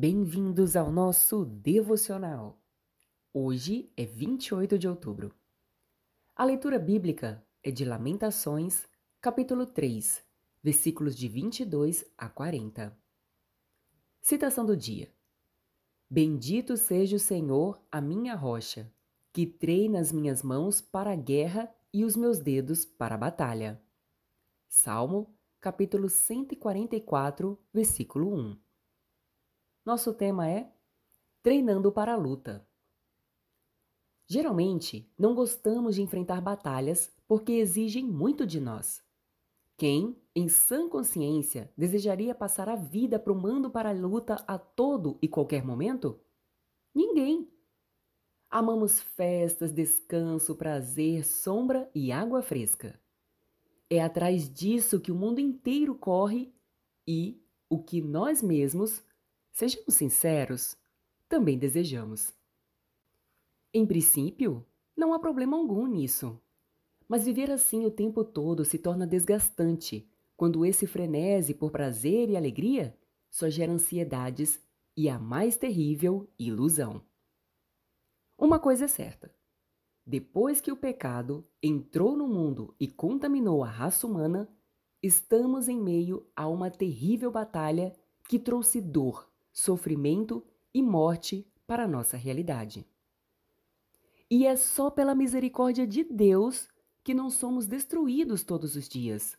Bem-vindos ao nosso devocional. Hoje é 28 de outubro. A leitura bíblica é de Lamentações, capítulo 3, versículos de 22 a 40. Citação do dia: Bendito seja o Senhor, a minha rocha, que treina as minhas mãos para a guerra e os meus dedos para a batalha. Salmo, capítulo 144, versículo 1. Nosso tema é Treinando para a Luta. Geralmente, não gostamos de enfrentar batalhas porque exigem muito de nós. Quem, em sã consciência, desejaria passar a vida promando para a luta a todo e qualquer momento? Ninguém. Amamos festas, descanso, prazer, sombra e água fresca. É atrás disso que o mundo inteiro corre e o que nós mesmos Sejamos sinceros, também desejamos. Em princípio, não há problema algum nisso. Mas viver assim o tempo todo se torna desgastante quando esse frenesi por prazer e alegria só gera ansiedades e a mais terrível ilusão. Uma coisa é certa: depois que o pecado entrou no mundo e contaminou a raça humana, estamos em meio a uma terrível batalha que trouxe dor, sofrimento e morte para a nossa realidade. E é só pela misericórdia de Deus que não somos destruídos todos os dias.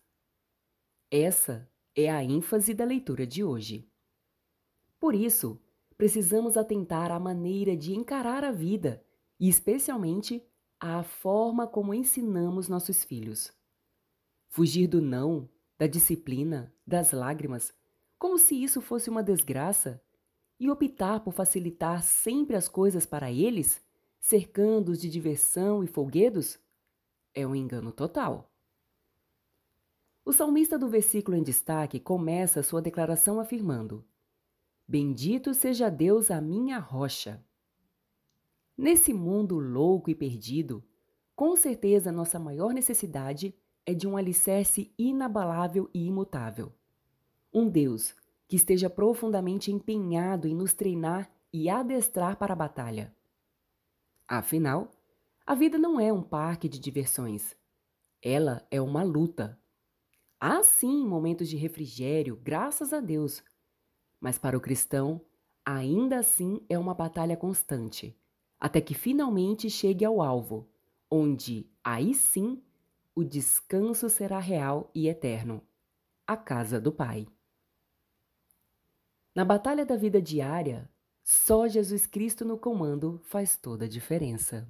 Essa é a ênfase da leitura de hoje. Por isso, precisamos atentar à maneira de encarar a vida e, especialmente, à forma como ensinamos nossos filhos. Fugir do não, da disciplina, das lágrimas como se isso fosse uma desgraça, e optar por facilitar sempre as coisas para eles, cercando-os de diversão e folguedos, é um engano total. O salmista do versículo em destaque começa sua declaração afirmando: Bendito seja Deus a minha rocha. Nesse mundo louco e perdido, com certeza nossa maior necessidade é de um alicerce inabalável e imutável um Deus que esteja profundamente empenhado em nos treinar e adestrar para a batalha. Afinal, a vida não é um parque de diversões. Ela é uma luta. Há sim momentos de refrigério, graças a Deus. Mas para o cristão, ainda assim é uma batalha constante, até que finalmente chegue ao alvo, onde, aí sim, o descanso será real e eterno a casa do Pai. Na batalha da vida diária, só Jesus Cristo no comando faz toda a diferença.